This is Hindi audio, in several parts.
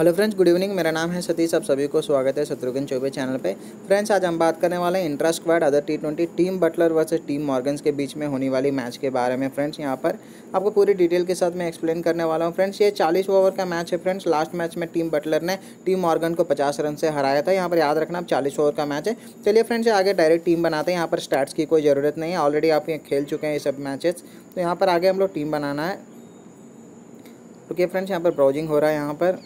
हेलो फ्रेंड्स गुड इवनिंग मेरा नाम है सतीश आप सभी को स्वागत है शत्रुघ्न चौबे चैनल पे फ्रेंड्स आज हम बात करने वाले हैं intra squad other T twenty team Butler versus team Morgan's के बीच में होने वाली मैच के बारे में फ्रेंड्स यहाँ पर आपको पूरी डिटेल के साथ मैं एक्सप्लेन करने वाला हूँ फ्रेंड्स ये चालीस ओवर का मैच है फ्रेंड्स लास्ट मैच में टीम बटलर ने टीम मॉर्गन को पचास रन से हराया था यहाँ पर याद रखना आप चालीस ओवर का मैच है चलिए फ्रेंड्स आगे डायरेक्ट टीम बनाते हैं यहाँ पर स्टार्ट की कोई ज़रूरत नहीं है ऑलरेडी आप ये खेल चुके हैं ये सब मैचेस तो यहाँ पर आगे हम लोग टीम बनाना है ओके फ्रेंड्स यहाँ पर ब्राउजिंग हो रहा है यहाँ पर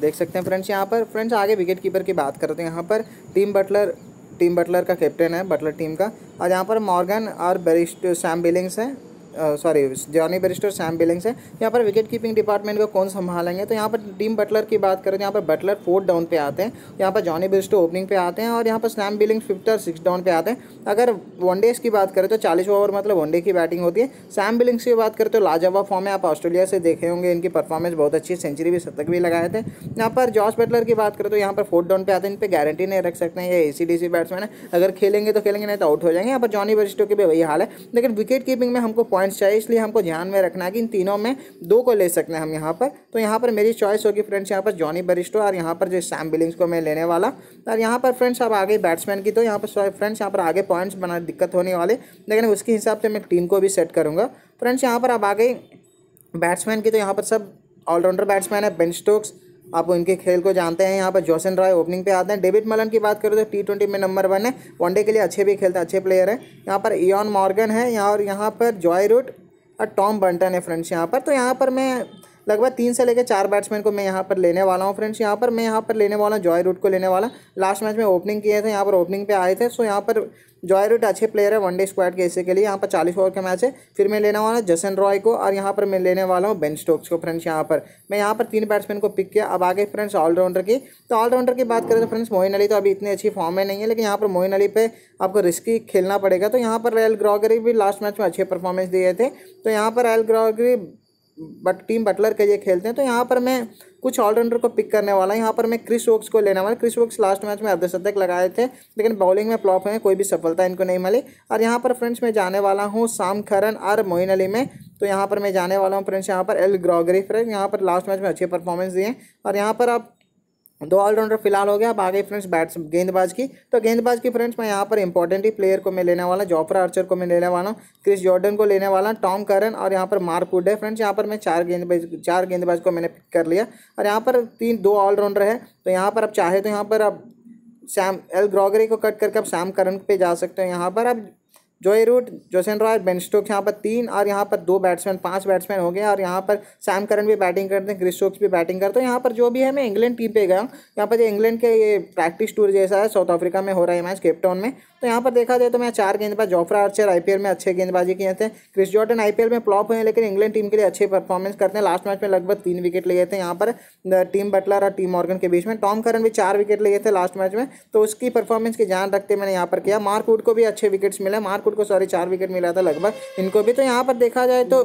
देख सकते हैं फ्रेंड्स यहाँ पर फ्रेंड्स आगे विकेट कीपर की बात करते हैं यहाँ पर टीम बटलर टीम बटलर का कैप्टन है बटलर टीम का और यहाँ पर मॉर्गन और बेरिस्ट सैम बिलिंग्स हैं sorry Jonny Bairstow Sam Billings है यहाँ पर विकेट कीपिंग डिपार्टमेंट को कौन संभालेंगे तो यहाँ पर टीम बटलर की बात करें तो यहाँ पर बटलर फोर्थ डाउन पे आते हैं यहाँ पर जॉनी बेरिस्टर ओपनिंग पे आते हैं और यहाँ पर सैम बिलिंग्स फिफ्थ और सिक्स डाउन पे आते हैं अगर वनडेज की बात करें तो चालीस ओवर मतलब वनडे की बैटिंग होती है सैम बिलिंग्स की बात करें तो लाजवाब फॉर्म है आप ऑस्ट्रेलिया से देखे होंगे इनकी परफॉर्मेंस बहुत अच्छी है सेंचुरी भी शतक भी लगाए थे यहाँ पर जॉर्ज बटलर की बात करें तो यहाँ पर फोर्थ डाउन पे आते हैं इन पर गारंटी नहीं रख सकते हैं ये ए बैट्समैन है अगर खेलेंगे तो खेलेंगे नहीं तो आउट हो जाएंगे यहाँ पर जॉनी बरिस्टो की भी वही हाल है लेकिन विकेट कीपिंग में हमको पॉइंट पंच चाहिए इसलिए हमको ध्यान में रखना है कि इन तीनों में दो को ले सकते हैं हम यहाँ पर तो यहाँ पर मेरी चॉइस होगी फ्रेंड्स यहाँ पर जॉनी बरिस्टो और यहाँ पर जो सैम बिलिंग्स को मैं लेने वाला और यहाँ पर फ्रेंड्स अब आगे बैट्समैन की तो यहाँ पर फ्रेंड्स यहाँ पर आगे पॉइंट्स बना दिक्कत होने वाले लेकिन उसके हिसाब से मैं टीम को भी सेट करूँगा फ्रेंड्स यहाँ पर अब आगे बैट्समैन की तो यहाँ पर सब ऑलराउंडर बैट्समैन है बेन स्टोक्स आप उनके खेल को जानते हैं यहाँ पर जोसन रॉय ओपनिंग पे आते हैं डेविड मलन की बात करें तो टी ट्वेंटी में नंबर वन है वनडे के लिए अच्छे भी खेलते हैं अच्छे प्लेयर हैं यहाँ पर इयॉन मॉर्गन है यहाँ और यहाँ पर जॉय रूट और टॉम बंटन है फ्रेंड्स यहाँ पर तो यहाँ पर मैं लगभग तीन से लेकर चार बैट्समैन को मैं यहाँ पर लेने वाला हूँ फ्रेंड्स यहाँ पर मैं यहाँ पर लेने वाला हूँ जॉय रूट को लेने वाला लास्ट मैच में ओपनिंग किए थे यहाँ पर ओपनिंग पे आए थे सो यहाँ पर जॉय रूट अच्छे प्लेयर है वनडे स्क्वाड के हिस्से के लिए यहाँ पर चालीस ओवर का मैच है फिर मैं लेने वाला जसन रॉय को और यहाँ पर मैं लेने वाला हूँ बेन स्टोक्स को फ्रेंड्स यहाँ पर मैं यहाँ पर तीन बैट्समैन को पिक किया अब आगे फ्रेंड्स ऑलराउंडर की तो ऑलराउंडर की बात करें तो फ्रेंड्स मोहन अली तो अभी इतनी अच्छी फॉर्म में नहीं है लेकिन यहाँ पर मोहन अली पे आपको रिस्की खेलना पड़ेगा तो यहाँ पर रॉयल ग्रॉगरी भी लास्ट मैच में अच्छे परफॉर्मेंस दिए थे तो यहाँ पर Royal Gregory but team Butler के लिए खेलते हैं तो यहाँ पर मैं कुछ ऑलराउंडर को पिक करने वाला है यहाँ पर मैं क्रिस वोक्स को लेने वाला क्रिस वोक्स लास्ट मैच में अर्धशतक लगाए थे लेकिन बॉलिंग में फ्लॉप हुए कोई भी सफलता इनको नहीं मिली और यहाँ पर फ्रेंड्स मैं जाने वाला हूँ शाम खरन और मोइन अली में तो यहाँ पर मैं जाने वाला हूँ फ्रेंड्स यहाँ पर एल ग्रॉगरी फ्रेंड यहाँ पर लास्ट मैच में अच्छी परफॉर्मेंस दिए और यहाँ पर आप दो ऑलराउंडर फिलहाल हो गया अब आगे फ्रेंड्स बैट्स गेंदबाज की तो गेंदबाज की फ्रेंड्स मैं यहाँ पर इंपॉर्टेंट ही प्लेयर को मैं लेने वाला जॉफर आर्चर को मैं लेने वाला हूँ क्रिस जॉर्डन को लेने वाला टॉम करन और यहाँ पर वुड है फ्रेंड्स यहाँ पर मैं चार गेंदबाज चार गेंदबाज को मैंने पिक कर लिया और यहाँ पर तीन दो ऑलराउंडर है तो यहाँ पर आप चाहे तो यहाँ पर आप सैम एल ग्रॉगरी को कट करके आप सैम करन पे जा सकते हो यहाँ पर आप Joe Root Jason Roy Ben Stokes यहाँ पर तीन और यहाँ पर दो बैट्समैन पांच बैट्समैन हो गए और यहाँ पर सैम करन भी बैटिंग करते हैं क्रिस स्टोक्स भी बैटिंग करते हैं यहाँ पर जो भी है मैं इंग्लैंड टीम पे गया हूँ यहाँ पर इंग्लैंड के ये प्रैक्टिस टूर जैसा है साउथ अफ्रीका में हो रहा है मैच केपटाउन में तो यहाँ पर देखा जाए तो मैं चार गेंदबाज जोफ्रा आर्चर आईपीएल में अच्छे गेंदबाजी किए थे क्रिस जॉर्डन आईपीएल में प्लॉप हुए लेकिन इंग्लैंड टीम के लिए अच्छे परफॉर्मेंस करते हैं लास्ट मैच में लगभग तीन विकेट लिए थे यहाँ पर टीम बटलर और टीम मॉर्गन के बीच में टॉम करन भी चार विकेट लिए थे लास्ट मैच में तो उसकी परफॉर्मेंस की ध्यान रखते मैंने यहाँ पर किया मार्कवुड को भी अच्छे विकेट्स मिले मार्कवुड को सॉरी चार विकेट मिला था लगभग इनको भी तो यहाँ पर देखा जाए तो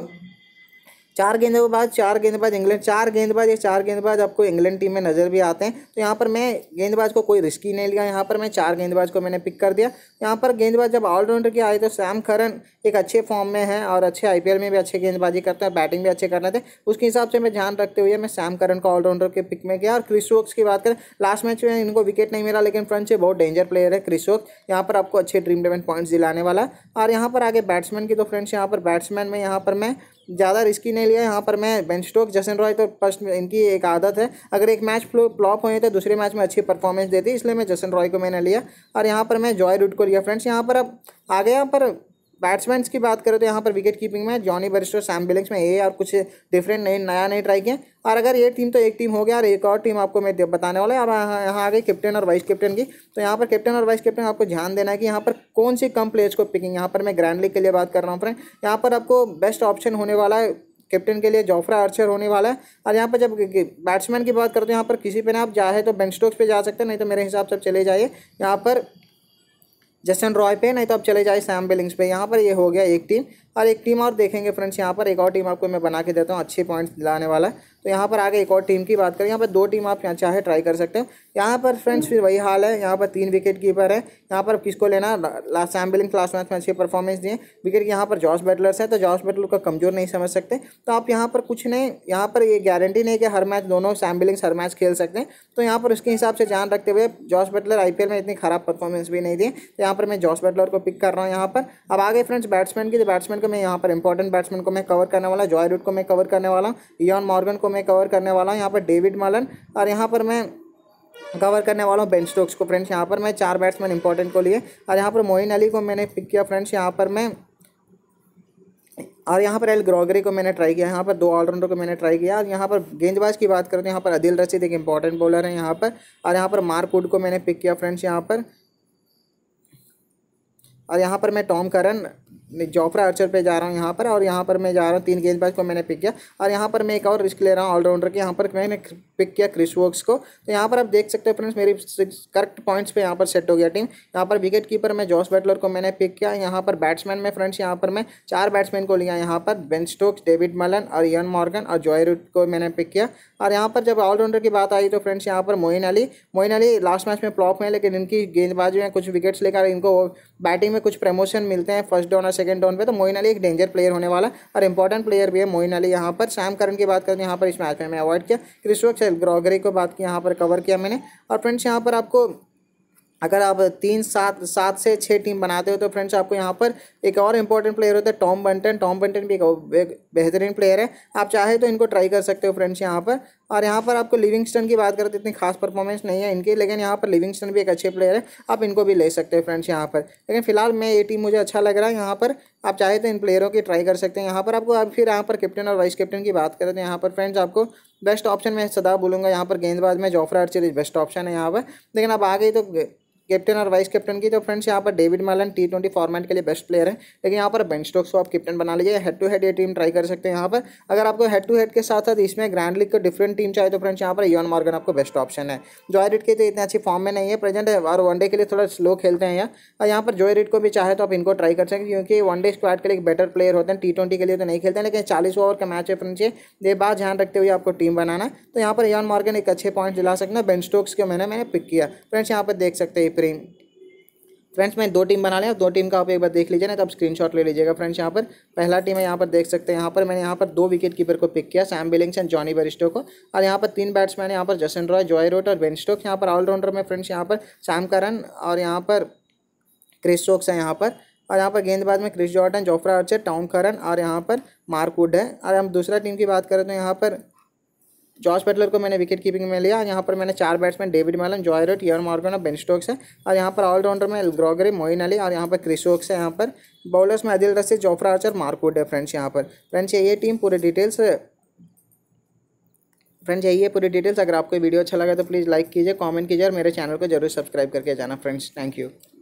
चार गेंदबाज चार गेंदबाज इंग्लैंड चार गेंदबाज या चार गेंदबाज आपको इंग्लैंड टीम में नज़र भी आते हैं तो यहाँ पर मैं गेंदबाज को कोई रिस्की नहीं लिया यहाँ पर मैं चार गेंदबाज को मैंने पिक कर दिया यहाँ पर गेंदबाज जब ऑलराउंडर के आए तो सैम करन एक अच्छे फॉर्म में है और अच्छे आई में भी अच्छे गेंदबाजी करते हैं बैटिंग भी अच्छे कर रहे थे उसके हिसाब से मैं ध्यान रखते हुए मैं सैम करन को ऑलराउंडर के पिक में गया और क्रिस वोक्स की बात करें लास्ट मैच में इनको विकेट नहीं मिला लेकिन फ्रंट से बहुत डेंजर प्लेयर है क्रिस वोक्स यहाँ पर आपको अच्छे ड्रीम इलेवन पॉइंट्स दिलाने वाला और यहाँ पर आगे बैट्समैन की तो फ्रेंड्स यहाँ पर बैट्समैन में यहाँ पर मैं ज़्यादा रिस्की नहीं लिया यहाँ पर मैं बेन स्टोक जसन रॉय तो फर्स्ट इनकी एक आदत है अगर एक मैच फ्लॉप हुए तो दूसरे मैच में अच्छी परफॉर्मेंस देती इसलिए मैं जसन रॉय को मैंने लिया और यहाँ पर मैं जॉय रूट को लिया फ्रेंड्स यहाँ पर अब आ गया पर बैट्समैन की बात करें तो यहाँ पर विकेट कीपिंग में जॉनी बरिस्टो सैम बिलिंग्स में ये और कुछ डिफरेंट नए नया नए ट्राई किए और अगर ये टीम तो एक टीम हो गया और एक और टीम आपको मैं बताने वाला है अब यहाँ आ गई कैप्टन और वाइस कैप्टन की तो यहाँ पर कैप्टन और वाइस कैप्टन आपको ध्यान देना है कि यहाँ पर कौन सी कम प्लेयर्स को पिकिंग यहाँ पर मैं ग्रैंड लीग के लिए बात कर रहा हूँ फ्रेंड यहाँ पर आपको बेस्ट ऑप्शन होने वाला है कैप्टन के लिए जोफ्रा आर्चर होने वाला है और यहाँ पर जब बैट्समैन की बात करते हैं तो यहाँ पर किसी पे ना आप जाए तो बेन स्टोक्स पे जा सकते हैं नहीं तो मेरे हिसाब से चले जाइए यहाँ पर जसन रॉय पे नहीं तो आप चले जाए सैम बिलिंग्स पे यहाँ पर ये हो गया एक टीम और एक टीम और देखेंगे फ्रेंड्स यहाँ पर एक और टीम आपको मैं बना के देता हूँ अच्छे पॉइंट्स दिलाने वाला है तो यहाँ पर आगे एक और टीम की बात करें यहाँ पर दो टीम आप यहाँ चाहे ट्राई कर सकते हो यहाँ पर फ्रेंड्स फिर वही हाल है यहाँ पर तीन विकेट कीपर है यहाँ पर किसको लेना लास्ट बिलिंग क्लास मैच में अच्छी परफॉर्मेंस दिए विकेट यहाँ पर जॉस बैटलर्स है तो जॉस बैटलर को कमजोर नहीं समझ सकते तो आप यहाँ पर कुछ नहीं यहाँ पर ये गारंटी नहीं कि हर मैच दोनों सैम्बलिंग्स हर मैच खेल सकते हैं तो यहाँ पर उसके हिसाब से ध्यान रखते हुए जॉस बटलर आई में इतनी खराब परफॉर्मेंस भी नहीं दी तो यहाँ पर मैं जॉस बटलर को पिक कर रहा हूँ यहाँ पर अब आगे फ्रेंड्स बैट्समैन की बैट्समैन को मैं यहाँ पर इंपॉर्टेंट बैट्समैन को मैं कवर करने वाला जॉय रूट को मैं कवर करने वाला ईयन मॉर्गन को मैं कवर करने वाला हूँ यहाँ पर डेविड मालन और यहाँ पर मैं कवर करने वाला हूँ बेन स्टोक्स को फ्रेंड्स यहाँ पर मैं चार बैट्समैन इंपॉर्टेंट को लिए और यहाँ पर मोइन अली को मैंने पिक किया फ्रेंड्स यहाँ पर मैं और यहाँ पर एल ग्रॉगरी को मैंने ट्राई किया यहाँ पर दो ऑलराउंडर को मैंने ट्राई किया और यहाँ पर गेंदबाज की बात करें तो यहाँ पर अदिल रशीद एक इंपॉर्टेंट बॉलर है यहाँ पर और यहाँ पर वुड को मैंने पिक किया फ्रेंड्स यहाँ पर और यहाँ पर मैं टॉम करन जोफ्रा आर्चर पे जा रहा हूँ यहाँ पर और यहाँ पर मैं जा रहा हूँ तीन गेंदबाज को मैंने पिक किया और यहाँ पर मैं एक और रिस्क ले रहा हूँ ऑलराउंडर के यहाँ पर मैंने पिक किया क्रिस वोक्स को तो यहाँ पर आप देख सकते हो फ्रेंड्स मेरी करेक्ट पॉइंट्स पे यहाँ पर सेट हो गया टीम यहाँ पर विकेट कीपर में जॉस बैटलर को मैंने पिक किया यहाँ पर बैट्समैन में फ्रेंड्स यहाँ पर मैं चार बैट्समैन को लिया यहाँ पर बेन स्टोक्स डेविड मलन और यन मॉर्गन और जॉय रूट को मैंने पिक किया और यहाँ पर जब ऑलराउंडर की बात आई तो फ्रेंड्स यहाँ पर मोइन अली मोइन अली लास्ट मैच में प्लॉप में लेकिन इनकी गेंदबाजी में कुछ विकेट्स लेकर इनको बैटिंग में कुछ प्रमोशन मिलते हैं फर्स्ट डॉनर सेकंड राउंड पे तो मोइन अली एक डेंजर प्लेयर होने वाला है और इंपॉर्टेंट प्लेयर भी है मोइन अली यहाँ पर सैम करन की बात करते हैं तो यहाँ पर इस मैच में अवॉइड किया सेल ग्रॉगरी को बात की यहाँ पर कवर किया मैंने और फ्रेंड्स यहाँ पर आपको अगर आप तीन सात सात से छः टीम बनाते हो तो फ्रेंड्स आपको यहाँ पर एक और इंपॉर्टेंट प्लेयर होता है टॉम बंटन टॉम बंटन भी एक बेहतरीन प्लेयर है आप चाहे तो इनको ट्राई कर सकते हो फ्रेंड्स यहाँ पर और यहाँ पर आपको लिविंगस्टन की बात करें तो इतनी खास परफॉर्मेंस नहीं है इनकी लेकिन यहाँ पर लिविंगस्टन भी एक अच्छे प्लेयर है आप इनको भी ले सकते हैं फ्रेंड्स यहाँ पर लेकिन फिलहाल मैं ये टीम मुझे अच्छा लग रहा है यहाँ पर आप चाहे तो इन प्लेयरों की ट्राई कर सकते हैं यहाँ पर आपको फिर यहाँ पर कैप्टन और वाइस कैप्टन की बात करें तो यहाँ पर फ्रेंड्स आपको बेस्ट ऑप्शन मैं सदा बोलूँगा यहाँ पर गेंदबाज में जोफ्रा अर्चर बेस्ट ऑप्शन है यहाँ पर लेकिन आप आ गई तो कैप्टन और वाइस कैप्टन की तो फ्रेंड्स यहाँ पर David Malan T twenty format के लिए बेस्ट प्लेयर है लेकिन यहाँ पर बेन स्टॉक्स को आप कैप्टन बना लीजिए हेड टू हेड ये टीम ट्राई कर सकते हैं यहाँ पर अगर आपको हेड टू हेड के साथ साथ इसमें ग्रैंड लीग को डिफरेंट टीम चाहिए तो फ्रेंड्स यहाँ पर योन मॉर्गन आपको बेस्ट ऑप्शन है जॉय रिट के तो इतनी अच्छी फॉर्म में नहीं है प्रेजेंट है और वनडे के लिए थोड़ा स्लो खेलते हैं यहाँ और यहाँ पर जॉय रिट को भी चाहे तो आप इनको ट्राई कर सकते क्योंकि वनडे स्क्वाड के लिए बेटर प्लेयर होते हैं टी ट्वेंटी के लिए तो नहीं खेलते हैं लेकिन चालीस ओवर का मैच है फ्रेंड्स ये ये बात ध्यान रखते हुए आपको टीम बनाना तो यहाँ पर योन मॉर्गन एक अच्छे पॉइंट दिला सकते हैं बेन स्टोक्स के मैंने मैंने पिक किया फ्रेंड्स यहाँ पर देख सकते हैं क्रीम फ्रेंड्स मैं दो टीम बना लिया दो टीम का आप एक बार देख लीजिए ना तो आप स्क्रीनशॉट ले लीजिएगा फ्रेंड्स यहाँ पर पहला टीम है यहाँ पर देख सकते हैं यहाँ पर मैंने यहाँ पर दो विकेट कीपर को पिक किया Sam Billings and Jonny Bairstow को और यहाँ पर तीन बैट्समैन यहाँ पर जसन रॉय जॉय रोट और बेन स्टोक यहाँ पर ऑलराउंडर में फ्रेंड्स यहाँ पर सैम करन और यहाँ पर क्रिस स्टोक्स है यहाँ पर और यहाँ पर गेंदबाज में Chris Jordan Jofra Archer Tom Curran और यहाँ पर मार्कवुड है और हम दूसरा टीम की बात करें तो यहाँ पर जॉर्ज बटलर को मैंने विकेट कीपिंग में लिया यहाँ पर मैंने चार batsman David Malan Joe Root Eoin Morgan और बेन स्टोक्स है और यहाँ पर ऑलराउंडर में ग्रॉगरी मोइन अली और यहाँ पर क्रिसोक्स है यहाँ पर बॉलर्स में अदिल रसी जोफ्रा आर्चर मार्कोड है फ्रेंड्स यहाँ पर फ्रेंड्स ये टीम पूरे डिटेल्स फ्रेंड्स यही है पूरी डिटेल्स अगर आपको वीडियो अच्छा लगा तो प्लीज़ लाइक कीजिए कमेंट कीजिए और मेरे चैनल को जरूर सब्सक्राइब करके जाना फ्रेंड्स थैंक यू